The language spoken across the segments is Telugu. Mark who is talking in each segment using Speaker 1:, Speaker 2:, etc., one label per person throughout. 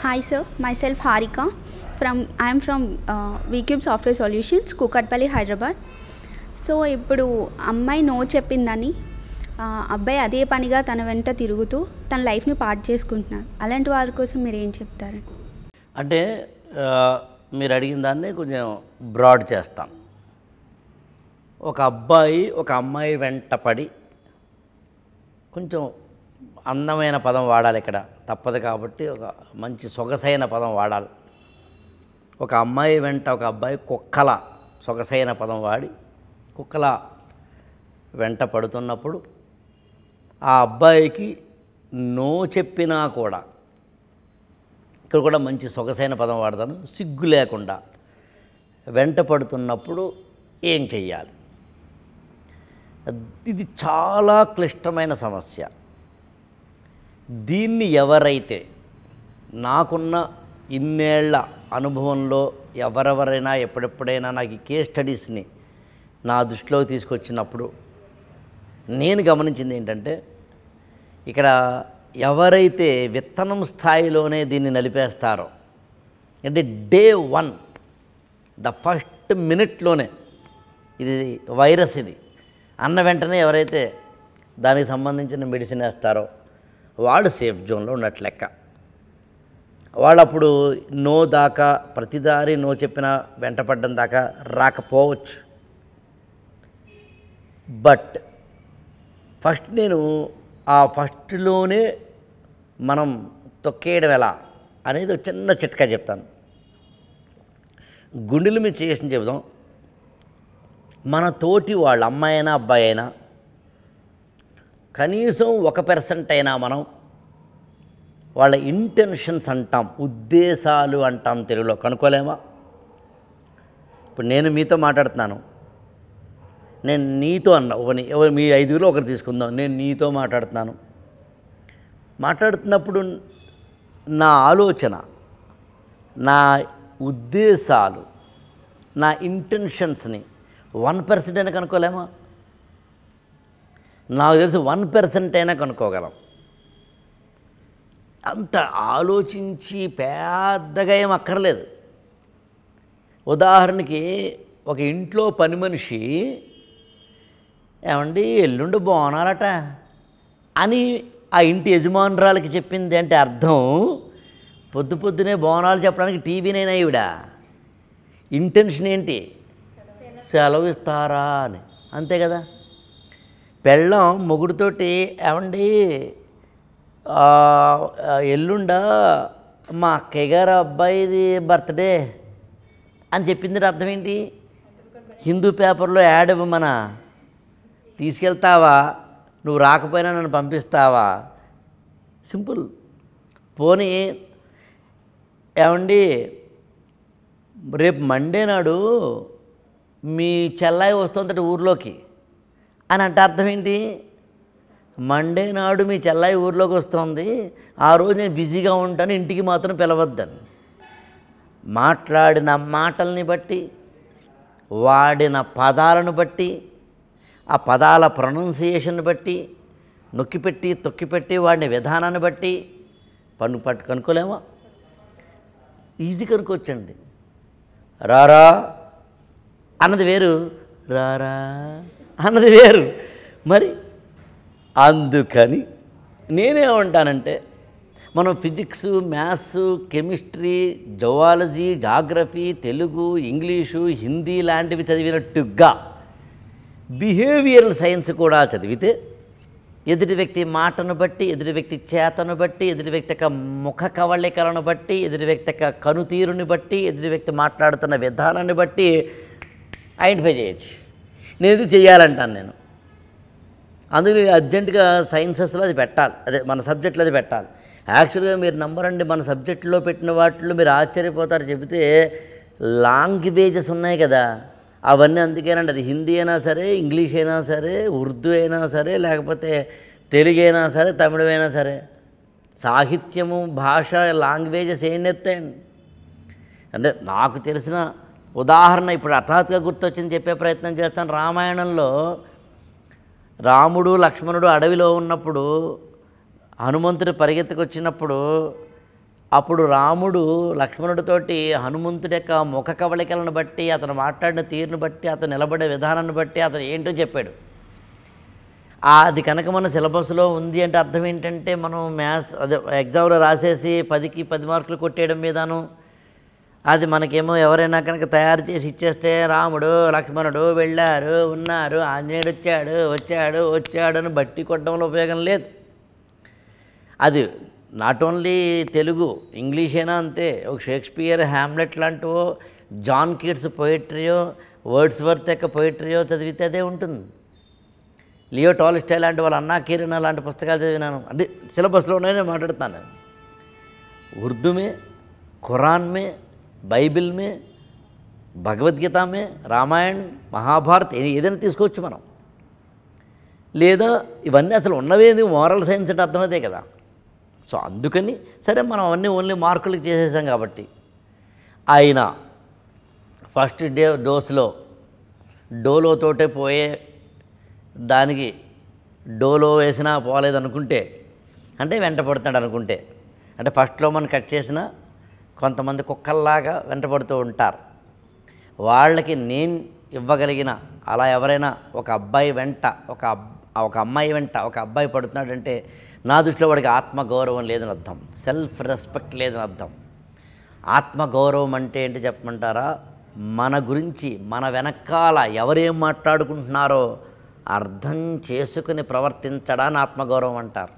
Speaker 1: hi sir myself Harika from I'm from VCube software solutions Kukatpally Hyderabad so ఇప్పుడు అమ్మాయి నో చెప్పిందని అబ్బాయి అదే పనిగా తన వెంట తిరుగుతూ తన లైఫ్ని పాటు చేసుకుంటున్నాడు అలాంటి వారి కోసం మీరు ఏం చెప్తారు అంటే మీరు అడిగిన దాన్ని కొంచెం బ్రాడ్ చేస్తాం ఒక అబ్బాయి ఒక అమ్మాయి వెంట పడి కొంచెం అందమైన పదం వాడాలి ఇక్కడ తప్పదు కాబట్టి ఒక మంచి సొగసైన పదం వాడాలి ఒక అమ్మాయి వెంట ఒక అబ్బాయి కుక్కల సొగసైన పదం వాడి కుక్కల వెంట పడుతున్నప్పుడు ఆ అబ్బాయికి నో చెప్పినా కూడా ఇక్కడ కూడా మంచి సొగసైన పదం వాడతాను సిగ్గు లేకుండా వెంట పడుతున్నప్పుడు ఏం చెయ్యాలి ఇది చాలా క్లిష్టమైన సమస్య దీన్ని ఎవరైతే నాకున్న ఇన్నేళ్ల అనుభవంలో ఎవరెవరైనా ఎప్పుడెప్పుడైనా నాకు ఈ కేస్ స్టడీస్ని నా దృష్టిలో తీసుకొచ్చినప్పుడు నేను గమనించింది ఏంటంటే ఇక్కడ ఎవరైతే విత్తనం స్థాయిలోనే దీన్ని నలిపేస్తారో అంటే డే వన్ ద ఫస్ట్ మినిట్లోనే ఇది వైరస్ ఇది అన్న వెంటనే ఎవరైతే దానికి సంబంధించిన మెడిసిన్ వేస్తారో వాళ్ళు సేఫ్ జోన్లో ఉన్నట్లు లెక్క వాళ్ళప్పుడు నో దాకా ప్రతిదారి నో చెప్పిన వెంటపడ్డం దాకా రాకపోవచ్చు బట్ ఫస్ట్ నేను ఆ ఫస్ట్లోనే మనం తొక్కేయడం ఎలా అనేది చిన్న చిట్కా చెప్తాను గుండెలు మీద చేసిన చెబుదాం మన తోటి వాళ్ళు అమ్మాయి అయినా అబ్బాయి అయినా కనీసం ఒక పర్సెంట్ అయినా మనం వాళ్ళ ఇంటెన్షన్స్ అంటాం ఉద్దేశాలు అంటాం తెలుగులో కనుక్కోలేమా ఇప్పుడు నేను మీతో మాట్లాడుతున్నాను నేను నీతో అన్నా మీ ఐదుగురు ఒకరు తీసుకుందాం నేను నీతో మాట్లాడుతున్నాను మాట్లాడుతున్నప్పుడు నా ఆలోచన నా ఉద్దేశాలు నా ఇంటెన్షన్స్ని వన్ పర్సెంట్ అయినా కనుక్కోలేమా నాకు తెలిసి వన్ పర్సెంట్ అయినా కనుక్కోగలం అంత ఆలోచించి పెద్దగా ఏం అక్కర్లేదు ఉదాహరణకి ఒక ఇంట్లో పని మనిషి ఏమండి ఎల్లుండి బోనాలట అని ఆ ఇంటి యజమానురాలకి చెప్పింది అంటే అర్థం పొద్దు పొద్దునే బోనాలు చెప్పడానికి టీవీనైనా ఈవిడ ఇంటెన్షన్ ఏంటి సెలవు ఇస్తారా అని అంతే కదా పెళ్ళం మొగుడుతోటి ఏమండి ఎల్లుండా మా అక్కయ్య గారు అబ్బాయిది బర్త్డే అని చెప్పింది అర్థం ఏంటి హిందూ పేపర్లో యాడ్ ఇవ్వమన తీసుకెళ్తావా నువ్వు రాకపోయినా నన్ను పంపిస్తావా సింపుల్ పోనీ ఏమండి రేపు మండే నాడు మీ చెల్లాయి వస్తుందట ఊర్లోకి అని అంటే అర్థం ఏంటి మండే నాడు మీ చెల్లాయి ఊర్లోకి వస్తుంది ఆ రోజు నేను బిజీగా ఉంటాను ఇంటికి మాత్రం పిలవద్దని మాట్లాడిన మాటల్ని బట్టి వాడిన పదాలను బట్టి ఆ పదాల ప్రొనౌన్సియేషన్ బట్టి నొక్కిపెట్టి తొక్కిపెట్టి వాడిని విధానాన్ని బట్టి పన్ను పట్టు కనుక్కోలేమా ఈజీ కనుక్కోవచ్చండి రారా అన్నది వేరు రారా అన్నది వేరు మరి అందుకని నేనేమంటానంటే మనం physics maths chemistry zoology geography Telugu English Hindi లాంటివి చదివినట్టుగా బిహేవియరల్ సైన్స్ కూడా చదివితే ఎదుటి వ్యక్తి మాటను బట్టి ఎదుటి వ్యక్తి చేతను బట్టి ఎదుటి వ్యక్తి యొక్క ముఖ కవళికలను బట్టి ఎదుటి వ్యక్తి యొక్క కనుతీరుని బట్టి ఎదుటి వ్యక్తి మాట్లాడుతున్న విధానాన్ని బట్టి ఐడెంటిఫై చేయొచ్చు నేను చేయాలంటాను నేను అందుకే అర్జెంటుగా సైన్సెస్లో అది పెట్టాలి అదే మన సబ్జెక్టులో అది పెట్టాలి యాక్చువల్గా మీరు అండి మన సబ్జెక్టులో పెట్టిన వాటిలో మీరు ఆశ్చర్యపోతారు చెబితే లాంగ్వేజెస్ ఉన్నాయి కదా అవన్నీ అందుకేనండి అది హిందీ అయినా సరే ఇంగ్లీష్ అయినా సరే ఉర్దూ అయినా సరే లేకపోతే తెలుగు అయినా సరే తమిళమైనా సరే సాహిత్యము భాష లాంగ్వేజెస్ ఏం నేర్తాయండి అంటే నాకు తెలిసిన ఉదాహరణ ఇప్పుడు హఠాత్తుగా గుర్తొచ్చింది చెప్పే ప్రయత్నం చేస్తాను రామాయణంలో రాముడు లక్ష్మణుడు అడవిలో ఉన్నప్పుడు హనుమంతుడు పరిగెత్తుకొచ్చినప్పుడు అప్పుడు రాముడు లక్ష్మణుడితోటి హనుమంతుడి యొక్క ముఖ కవళికలను బట్టి అతను మాట్లాడిన తీరును బట్టి అతను నిలబడే విధానాన్ని బట్టి అతను ఏంటో చెప్పాడు అది కనుక మన సిలబస్లో ఉంది అంటే అర్థం ఏంటంటే మనం మ్యాథ్స్ అదే ఎగ్జామ్లో రాసేసి పదికి పది మార్కులు కొట్టేయడం మీదను అది మనకేమో ఎవరైనా కనుక తయారు చేసి ఇచ్చేస్తే రాముడు లక్ష్మణుడు వెళ్ళారు ఉన్నారు ఆంజనేయుడు వచ్చాడు వచ్చాడు వచ్చాడు అని బట్టి కొట్టడంలో ఉపయోగం లేదు అది నాట్ ఓన్లీ తెలుగు ఇంగ్లీష్ అయినా అంతే ఒక షేక్స్పియర్ హ్యామ్లెట్ లాంటివో జాన్ కిడ్స్ పోయిటరీయో వర్డ్స్ వర్త్ యొక్క పోయిటరీయో చదివితే అదే ఉంటుంది లియో టాలిస్టే లాంటి వాళ్ళు అన్నా కీరణ లాంటి పుస్తకాలు చదివినాను అంటే సిలబస్లోనే మాట్లాడుతాను ఉర్దూమే ఖురాన్మే ఖురాన్ బైబిల్ మే భగవద్గీత మే రామాయణ్ మహాభారత్ ఏదైనా తీసుకోవచ్చు మనం లేదా ఇవన్నీ అసలు ఉన్నవేది మోరల్ సైన్స్ అంటే అర్థమైతే కదా సో అందుకని సరే మనం అవన్నీ ఓన్లీ మార్కులకు చేసేసాం కాబట్టి ఆయన ఫస్ట్ డే డోస్లో డోలోతోటే పోయే దానికి డోలో వేసినా పోలేదనుకుంటే అంటే వెంట పడుతున్నాడు అనుకుంటే అంటే ఫస్ట్లో మనం కట్ చేసినా కొంతమంది కుక్కల్లాగా వెంటబడుతూ ఉంటారు వాళ్ళకి నేను ఇవ్వగలిగిన అలా ఎవరైనా ఒక అబ్బాయి వెంట ఒక ఒక అమ్మాయి వెంట ఒక అబ్బాయి పడుతున్నాడంటే నా దృష్టిలో వాడికి ఆత్మగౌరవం లేదని అర్థం సెల్ఫ్ రెస్పెక్ట్ లేదని అర్థం ఆత్మగౌరవం అంటే ఏంటి చెప్పమంటారా మన గురించి మన వెనకాల ఎవరేం మాట్లాడుకుంటున్నారో అర్థం చేసుకుని ప్రవర్తించడాన్ని ఆత్మగౌరవం అంటారు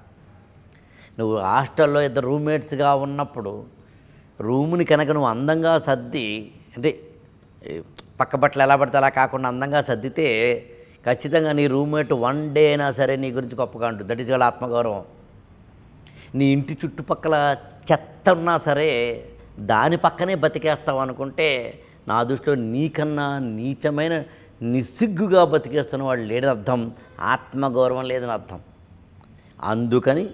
Speaker 1: నువ్వు హాస్టల్లో ఇద్దరు రూమ్మేట్స్గా ఉన్నప్పుడు రూముని కనుక నువ్వు అందంగా సర్ది అంటే పక్క బట్టలు ఎలా పడితే అలా కాకుండా అందంగా సర్దితే ఖచ్చితంగా నీ రూమ్మేట్ వన్ డే అయినా సరే నీ గురించి గొప్పగా ఉంటుంది దట్ ఈస్ వాళ్ళ ఆత్మగౌరవం నీ ఇంటి చుట్టుపక్కల చెత్త ఉన్నా సరే దాని పక్కనే బతికేస్తావు అనుకుంటే నా దృష్టిలో నీకన్నా నీచమైన నిస్సిగ్గుగా బతికేస్తున్న వాళ్ళు లేడని అర్థం ఆత్మగౌరవం లేదని అర్థం అందుకని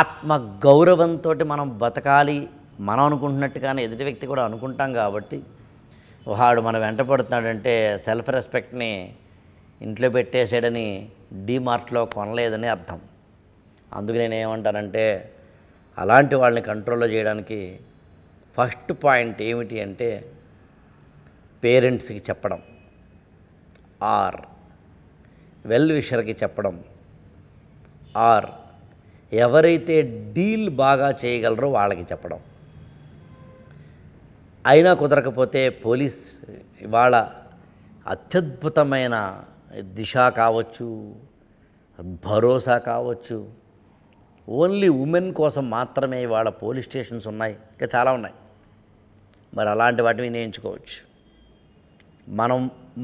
Speaker 1: ఆత్మగౌరవంతో మనం బతకాలి మనం అనుకుంటున్నట్టుగానే ఎదుటి వ్యక్తి కూడా అనుకుంటాం కాబట్టి వాడు మన వెంట పడుతున్నాడంటే సెల్ఫ్ రెస్పెక్ట్ని ఇంట్లో పెట్టేసాడని డీమార్ట్లో కొనలేదని అర్థం అందుకు నేను ఏమంటానంటే అలాంటి వాళ్ళని కంట్రోల్లో చేయడానికి ఫస్ట్ పాయింట్ ఏమిటి అంటే పేరెంట్స్కి చెప్పడం ఆర్ వెల్ విషర్కి చెప్పడం ఆర్ ఎవరైతే డీల్ బాగా చేయగలరో వాళ్ళకి చెప్పడం అయినా కుదరకపోతే పోలీస్ ఇవాళ అత్యద్భుతమైన దిశ కావచ్చు భరోసా కావచ్చు ఓన్లీ ఉమెన్ కోసం మాత్రమే ఇవాళ పోలీస్ స్టేషన్స్ ఉన్నాయి ఇంకా చాలా ఉన్నాయి మరి అలాంటి వాటిని నేర్చుకోవచ్చు మనం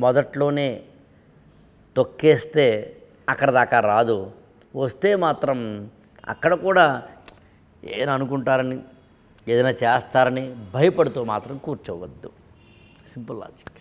Speaker 1: మొదట్లోనే తొక్కేస్తే అక్కడ దాకా రాదు వస్తే మాత్రం అక్కడ కూడా ఏం అనుకుంటారని ఏదైనా చేస్తారని భయపడుతూ మాత్రం కూర్చోవద్దు సింపుల్ లాజిక్